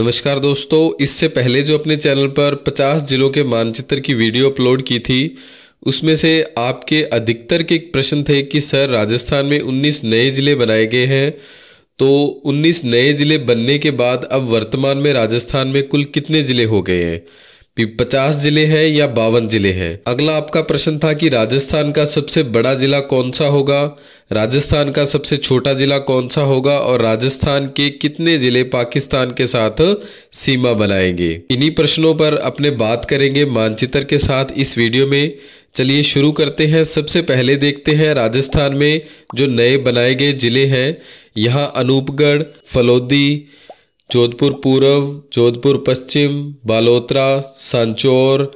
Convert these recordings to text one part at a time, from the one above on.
नमस्कार दोस्तों इससे पहले जो अपने चैनल पर 50 जिलों के मानचित्र की वीडियो अपलोड की थी उसमें से आपके अधिकतर के प्रश्न थे कि सर राजस्थान में 19 नए ज़िले बनाए गए हैं तो 19 नए ज़िले बनने के बाद अब वर्तमान में राजस्थान में कुल कितने ज़िले हो गए हैं पचास जिले हैं या बावन जिले हैं अगला आपका प्रश्न था कि राजस्थान का सबसे बड़ा जिला कौन सा होगा राजस्थान का सबसे छोटा जिला कौन सा होगा और राजस्थान के कितने जिले पाकिस्तान के साथ सीमा बनाएंगे इन्हीं प्रश्नों पर अपने बात करेंगे मानचित्र के साथ इस वीडियो में चलिए शुरू करते हैं सबसे पहले देखते हैं राजस्थान में जो नए बनाए गए जिले हैं यहाँ अनूपगढ़ फलोदी जोधपुर पूर्व जोधपुर पश्चिम बालोत्रा सांचौर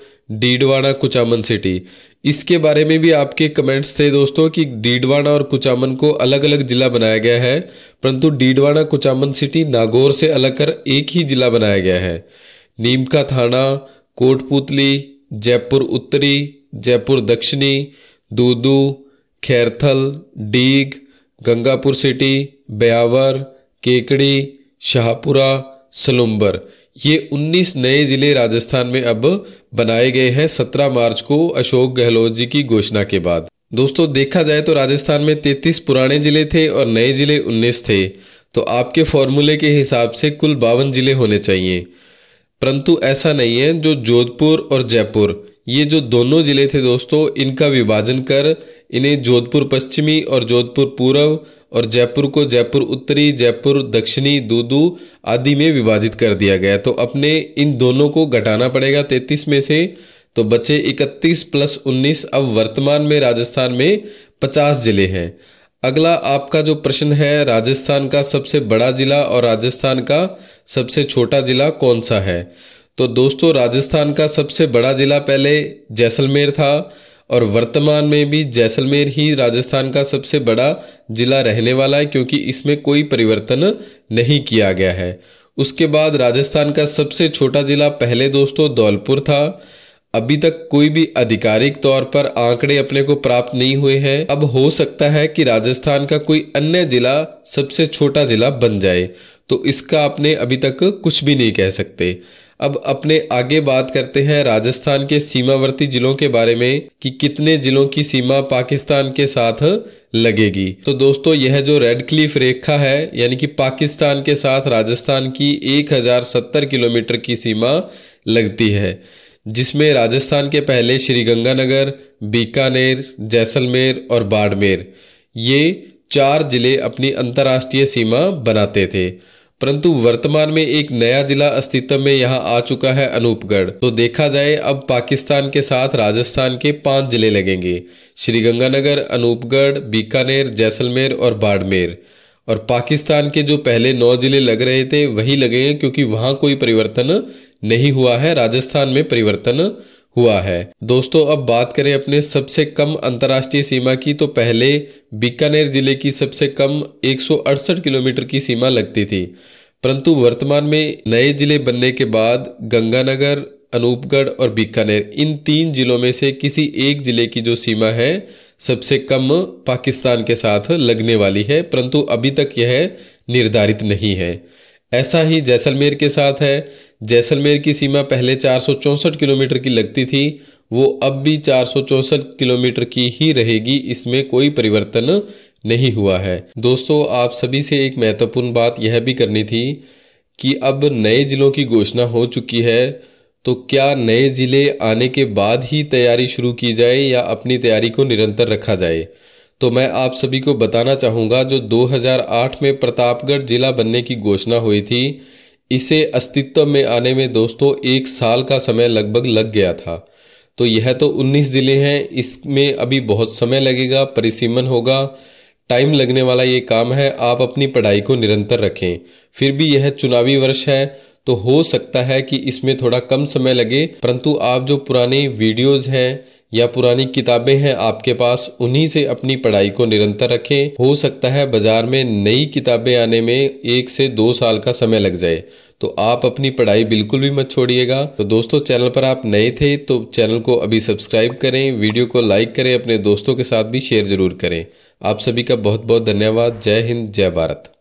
डीडवाड़ा कुचामन सिटी इसके बारे में भी आपके कमेंट्स थे दोस्तों कि डीडवाड़ा और कुचामन को अलग अलग जिला बनाया गया है परंतु डीडवाड़ा कुचामन सिटी नागौर से अलग कर एक ही जिला बनाया गया है नीम का थाना कोटपुतली जयपुर उत्तरी जयपुर दक्षिणी दूदू खैरथल डीग गंगापुर सिटी ब्यावर केकड़ी शाहपुरा सलुम्बर ये 19 नए ज़िले राजस्थान में अब बनाए गए हैं 17 मार्च को अशोक गहलोत जी की घोषणा के बाद दोस्तों देखा जाए तो राजस्थान में 33 पुराने ज़िले थे और नए ज़िले 19 थे तो आपके फॉर्मूले के हिसाब से कुल बावन ज़िले होने चाहिए परंतु ऐसा नहीं है जो जोधपुर और जयपुर ये जो दोनों ज़िले थे दोस्तों इनका विभाजन कर इन्हें जोधपुर पश्चिमी और जोधपुर पूर्व और जयपुर को जयपुर उत्तरी जयपुर दक्षिणी दूदू आदि में विभाजित कर दिया गया तो अपने इन दोनों को घटाना पड़ेगा तैतीस में से तो बचे इकतीस प्लस उन्नीस अब वर्तमान में राजस्थान में पचास जिले हैं अगला आपका जो प्रश्न है राजस्थान का सबसे बड़ा जिला और राजस्थान का सबसे छोटा जिला कौन सा है तो दोस्तों राजस्थान का सबसे बड़ा जिला पहले जैसलमेर था और वर्तमान में भी जैसलमेर ही राजस्थान का सबसे बड़ा जिला रहने वाला है क्योंकि इसमें कोई परिवर्तन नहीं किया गया है उसके बाद राजस्थान का सबसे छोटा जिला पहले दोस्तों धौलपुर था अभी तक कोई भी आधिकारिक तौर पर आंकड़े अपने को प्राप्त नहीं हुए हैं अब हो सकता है कि राजस्थान का कोई अन्य जिला सबसे छोटा जिला बन जाए तो इसका आपने अभी तक कुछ भी नहीं कह सकते अब अपने आगे बात करते हैं राजस्थान के सीमावर्ती जिलों के बारे में कि कितने जिलों की सीमा पाकिस्तान के साथ लगेगी तो दोस्तों यह जो रेड क्लिफ रेखा है यानी कि पाकिस्तान के साथ राजस्थान की 1070 किलोमीटर की सीमा लगती है जिसमें राजस्थान के पहले श्रीगंगानगर बीकानेर जैसलमेर और बाड़मेर ये चार जिले अपनी अंतर्राष्ट्रीय सीमा बनाते थे परंतु वर्तमान में एक नया जिला अस्तित्व में यहाँ आ चुका है अनूपगढ़ तो देखा जाए अब पाकिस्तान के साथ राजस्थान के पांच जिले लगेंगे श्रीगंगानगर अनूपगढ़ बीकानेर जैसलमेर और बाड़मेर और पाकिस्तान के जो पहले नौ जिले लग रहे थे वही लगे क्योंकि वहां कोई परिवर्तन नहीं हुआ है राजस्थान में परिवर्तन हुआ है दोस्तों अब बात करें अपने सबसे कम अंतर्राष्ट्रीय सीमा की तो पहले बीकानेर जिले की सबसे कम एक किलोमीटर की सीमा लगती थी परंतु वर्तमान में नए जिले बनने के बाद गंगानगर अनूपगढ़ और बीकानेर इन तीन जिलों में से किसी एक जिले की जो सीमा है सबसे कम पाकिस्तान के साथ लगने वाली है परंतु अभी तक यह निर्धारित नहीं है ऐसा ही जैसलमेर के साथ है जैसलमेर की सीमा पहले चार किलोमीटर की लगती थी वो अब भी चार किलोमीटर की ही रहेगी इसमें कोई परिवर्तन नहीं हुआ है दोस्तों आप सभी से एक महत्वपूर्ण बात यह भी करनी थी कि अब नए ज़िलों की घोषणा हो चुकी है तो क्या नए ज़िले आने के बाद ही तैयारी शुरू की जाए या अपनी तैयारी को निरंतर रखा जाए तो मैं आप सभी को बताना चाहूँगा जो 2008 में प्रतापगढ़ जिला बनने की घोषणा हुई थी इसे अस्तित्व में आने में दोस्तों एक साल का समय लगभग लग गया था तो यह तो 19 ज़िले हैं इसमें अभी बहुत समय लगेगा परिसीमन होगा टाइम लगने वाला ये काम है आप अपनी पढ़ाई को निरंतर रखें फिर भी यह चुनावी वर्ष है तो हो सकता है कि इसमें थोड़ा कम समय लगे परंतु आप जो पुराने वीडियोस हैं या पुरानी किताबें हैं आपके पास उन्हीं से अपनी पढ़ाई को निरंतर रखें हो सकता है बाजार में नई किताबें आने में एक से दो साल का समय लग जाए तो आप अपनी पढ़ाई बिल्कुल भी मत छोड़िएगा तो दोस्तों चैनल पर आप नए थे तो चैनल को अभी सब्सक्राइब करें वीडियो को लाइक करें अपने दोस्तों के साथ भी शेयर जरूर करें आप सभी का बहुत बहुत धन्यवाद जय हिंद जय भारत